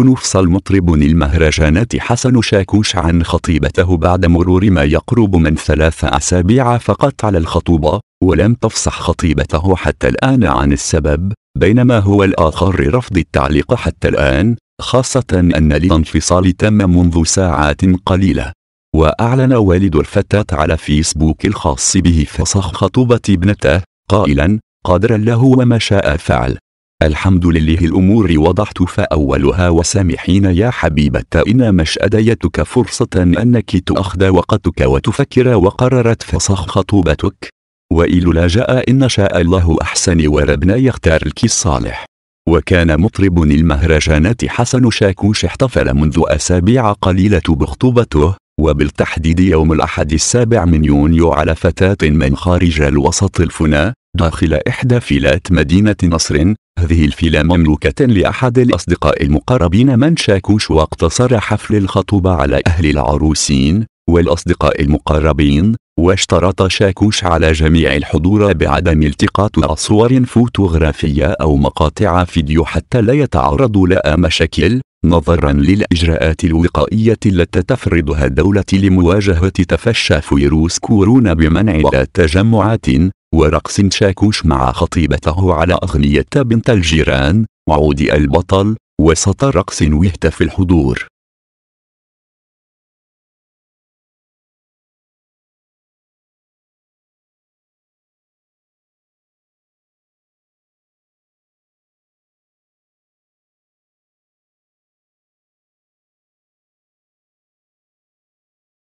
نفصل مطرب المهرجانات حسن شاكوش عن خطيبته بعد مرور ما يقرب من ثلاث أسابيع فقط على الخطوبة ولم تفصح خطيبته حتى الآن عن السبب بينما هو الآخر رفض التعليق حتى الآن خاصة أن الانفصال تم منذ ساعات قليلة وأعلن والد الفتاة على فيسبوك الخاص به فصح خطوبة ابنته قائلا قدر له وما شاء فعل الحمد لله الأمور وضحت فأولها وسامحين يا حبيبة إن مشأديتك فرصة أنك تأخذ وقتك وتفكر وقررت فصخ خطوبتك وإلى جاء إن شاء الله أحسن وربنا يختار لك الصالح وكان مطرب المهرجانات حسن شاكوش احتفل منذ أسابيع قليلة بخطوبته وبالتحديد يوم الأحد السابع من يونيو على فتاة من خارج الوسط الفنا داخل إحدى فيلات مدينة نصر هذه الفيلا مملوكة لأحد الأصدقاء المقربين من شاكوش واقتصر حفل الخطوبة على أهل العروسين والأصدقاء المقربين واشترط شاكوش على جميع الحضور بعدم التقاط صور فوتوغرافية أو مقاطع فيديو حتى لا يتعرض لها مشاكل نظرا للإجراءات الوقائية التي تفرضها الدولة لمواجهة تفشى فيروس كورونا بمنع التجمعات ورقص شاكوش مع خطيبته على أغنية بنت الجيران وعود البطل وسط رقص ويهتف الحضور